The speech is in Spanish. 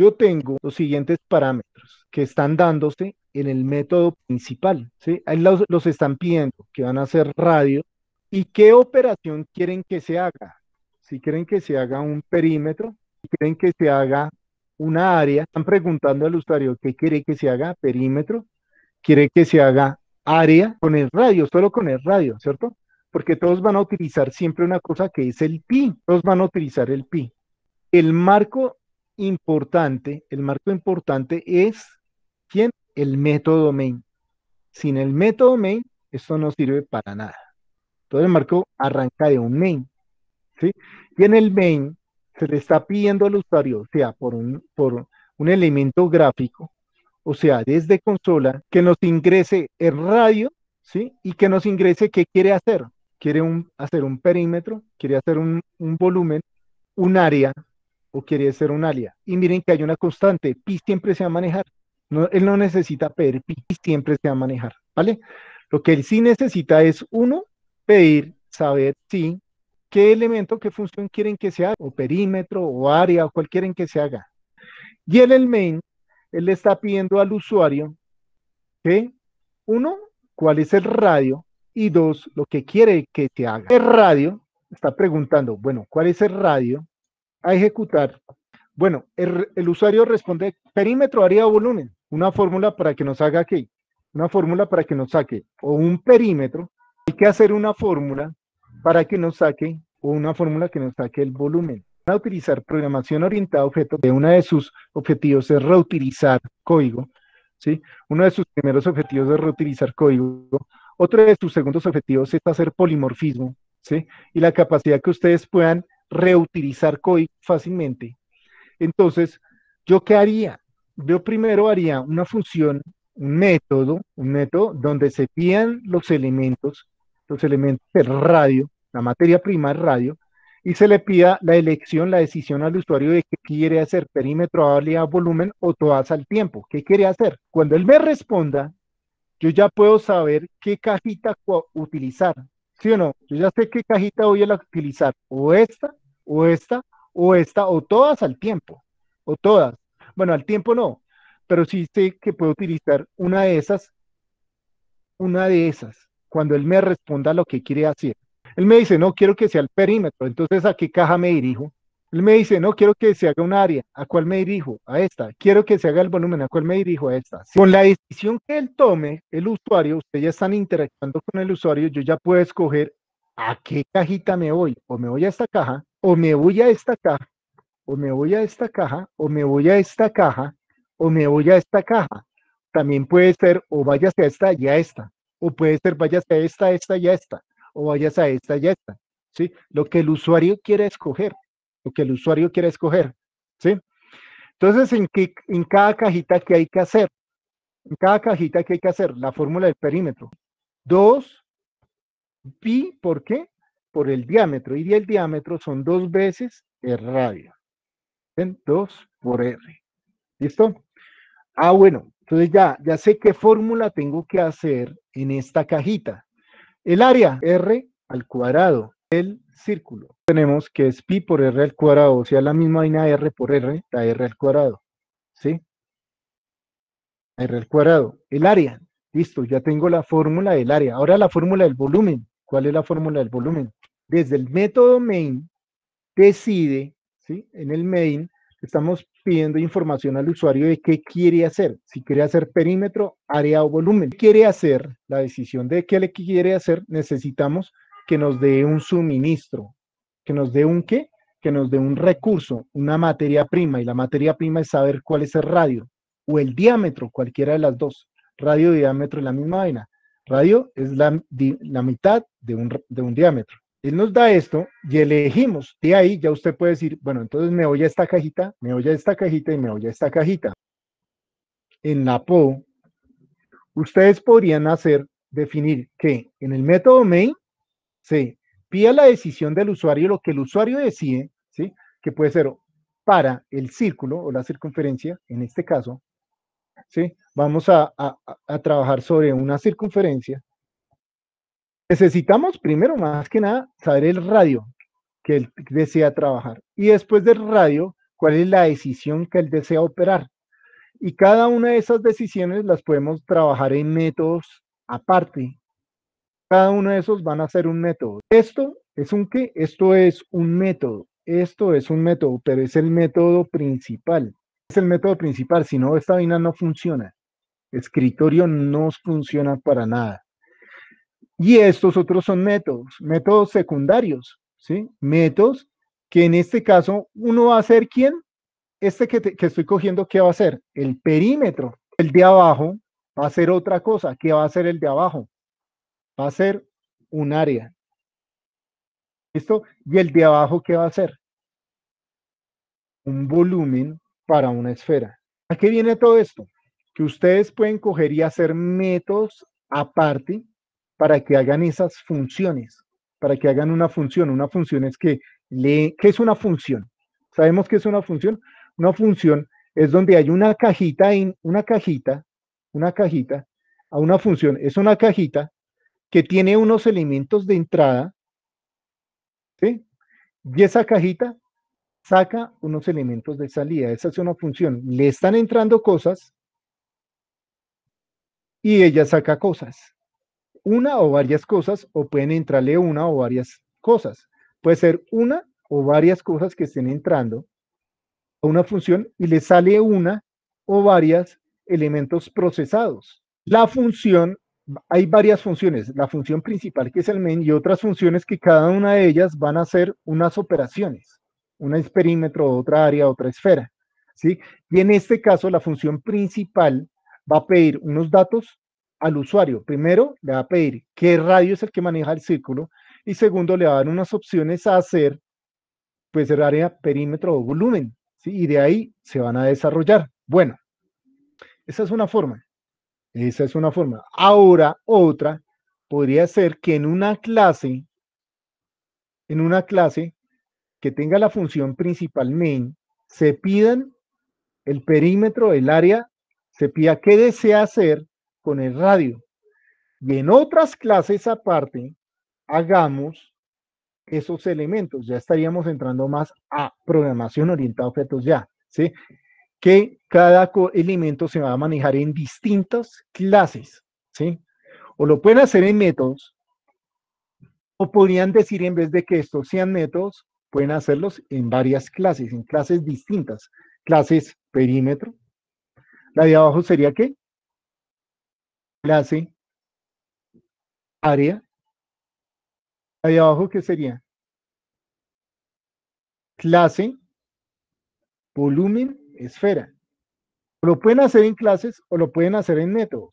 yo tengo los siguientes parámetros que están dándose en el método principal. Ahí los, están pidiendo que van a hacer radio y qué operación quieren que se haga. Si quieren que se haga un perímetro, si quieren que se haga una área, están preguntando al usuario qué quiere que se haga, perímetro, quiere que se haga área con el radio, solo con el radio, ¿cierto? Porque todos van a utilizar siempre una cosa que es el pi, todos van a utilizar el pi. El marco importante, el marco importante es quién? El método main. Sin el método main, esto no sirve para nada. Todo el marco arranca de un main. ¿sí? Y en el main se le está pidiendo al usuario, o sea, por un, por un elemento gráfico, o sea, desde consola, que nos ingrese el radio, ¿sí? Y que nos ingrese qué quiere hacer. Quiere un, hacer un perímetro, quiere hacer un, un volumen, un área, o quiere ser un alia. Y miren que hay una constante, pi siempre se va a manejar. él no necesita pedir pi, siempre se va a manejar, ¿vale? Lo que él sí necesita es, uno, pedir, saber si, qué elemento, qué función quieren que se haga, o perímetro, o área, o cualquiera quieren que se haga. Y en el main, él le está pidiendo al usuario que, uno, cuál es el radio, y dos, lo que quiere que se haga. El radio, está preguntando, bueno, ¿cuál es el radio? a ejecutar. Bueno, el, usuario responde perímetro, área, volumen, una fórmula para que nos haga qué, una fórmula para que nos saque o un perímetro, hay que hacer una fórmula para que nos saque o una fórmula que nos saque el volumen. para a utilizar programación orientada a objetos, uno de sus objetivos es reutilizar código, ¿sí? Uno de sus primeros objetivos es reutilizar código. Otro de sus segundos objetivos es hacer polimorfismo, ¿sí? Y la capacidad que ustedes puedan reutilizar COI fácilmente. Entonces, ¿yo qué haría? Yo primero haría una función, un método, un método donde se pidan los elementos, los elementos del radio, la materia prima el radio, y se le pida la elección, la decisión al usuario de qué quiere hacer, perímetro, habilidad, volumen o todas al tiempo, qué quiere hacer. Cuando él me responda, yo ya puedo saber qué cajita utilizar, ¿sí o no? Yo ya sé qué cajita voy a utilizar, o esta o esta, o esta, o todas al tiempo, o todas. Bueno, al tiempo no, pero sí sé que puedo utilizar una de esas, una de esas, cuando él me responda lo que quiere hacer. Él me dice, no, quiero que sea el perímetro, entonces ¿a qué caja me dirijo? Él me dice, no, quiero que se haga un área, ¿a cuál me dirijo? A esta. Quiero que se haga el volumen, ¿a cuál me dirijo? A esta. Con la decisión que él tome, el usuario, ustedes ya están interactuando con el usuario, yo ya puedo escoger a qué cajita me voy, o me voy a esta caja, o me voy a esta caja, o me voy a esta caja, o me voy a esta caja, o me voy a esta caja. También puede ser o vayas a esta y a esta, o puede ser vayas a esta, esta y a esta, o vayas a esta y a esta. ¿sí? Lo que el usuario quiere escoger, lo que el usuario quiere escoger. ¿sí? Entonces, ¿en, en cada cajita que hay que hacer, en cada cajita que hay que hacer, la fórmula del perímetro. Dos, pi, ¿por qué? por el diámetro, y el diámetro son dos veces el radio. ¿Ven? 2 por R. ¿Listo? Ah, bueno, entonces ya, ya sé qué fórmula tengo que hacer en esta cajita. El área R al cuadrado, el círculo. Tenemos que es pi por R al cuadrado, o sea, la misma vaina R por R, la R al cuadrado. ¿Sí? R al cuadrado. El área. Listo, ya tengo la fórmula del área. Ahora la fórmula del volumen. ¿Cuál es la fórmula del volumen? desde el método main decide, ¿sí? en el main estamos pidiendo información al usuario de qué quiere hacer, si quiere hacer perímetro, área o volumen. quiere hacer? La decisión de qué le quiere hacer, necesitamos que nos dé un suministro, que nos dé un qué, que nos dé un recurso, una materia prima, y la materia prima es saber cuál es el radio o el diámetro, cualquiera de las dos. Radio y diámetro es la misma vaina. Radio es la, mitad de un diámetro. Él nos da esto y elegimos. De ahí ya usted puede decir, bueno, entonces me voy a esta cajita, me voy a esta cajita y me voy a esta cajita. En la PO, ustedes podrían hacer, definir que en el método main se pide la decisión del usuario, lo que el usuario decide, ¿sí? que puede ser para el círculo o la circunferencia, en este caso, ¿sí? vamos a, a trabajar sobre una circunferencia, necesitamos primero, más que nada, saber el radio que él desea trabajar y después del radio, cuál es la decisión que él desea operar. Y cada una de esas decisiones las podemos trabajar en métodos aparte. Cada uno de esos van a ser un método. Esto es un qué? Esto es un método. Esto es un método, pero es el método principal. Es el método principal, si no, esta vaina no funciona. Escritorio no funciona para nada. Y estos otros son métodos, métodos secundarios, ¿sí? Métodos que en este caso uno va a ser quién? Este que, estoy cogiendo, ¿qué va a hacer? El perímetro. El de abajo va a ser otra cosa. ¿Qué va a ser el de abajo? Va a ser un área. ¿Listo? Y el de abajo, ¿qué va a ser? Un volumen para una esfera. ¿A qué viene todo esto? Que ustedes pueden coger y hacer métodos aparte para que hagan esas funciones, para que hagan una función. Una función es que le ¿qué es una función? ¿Sabemos qué es una función? Una función es donde hay una cajita, en, una cajita, una cajita, a una función, es una cajita que tiene unos elementos de entrada, ¿sí? Y esa cajita saca unos elementos de salida. Esa es una función. Le están entrando cosas y ella saca cosas una o varias cosas o pueden entrarle una o varias cosas. Puede ser una o varias cosas que estén entrando a una función y le sale una o varias elementos procesados. La función, hay varias funciones, la función principal que es el main y otras funciones que cada una de ellas van a hacer unas operaciones, un perímetro, otra área, otra esfera. ¿sí? Y en este caso la función principal va a pedir unos datos al usuario. Primero, le va a pedir qué radio es el que maneja el círculo y segundo, le va a dar unas opciones a hacer, pues el área perímetro o volumen, y de ahí se van a desarrollar. Bueno, esa es una forma. Esa es una forma. Ahora, otra podría ser que en una clase, en una clase que tenga la función principal main, se pidan el perímetro, el área, se pida qué desea hacer con el radio. Y en otras clases aparte, hagamos esos elementos. Ya estaríamos entrando más a programación orientada a objetos ya, ¿sí? Que cada elemento se va a manejar en distintas clases, ¿sí? O lo pueden hacer en métodos, o podrían decir en vez de que estos sean métodos, pueden hacerlos en varias clases, en clases distintas. Clases perímetro. La de abajo sería que clase, área. Ahí abajo, ¿qué sería? Clase, volumen, esfera. Lo pueden hacer en clases o lo pueden hacer en métodos.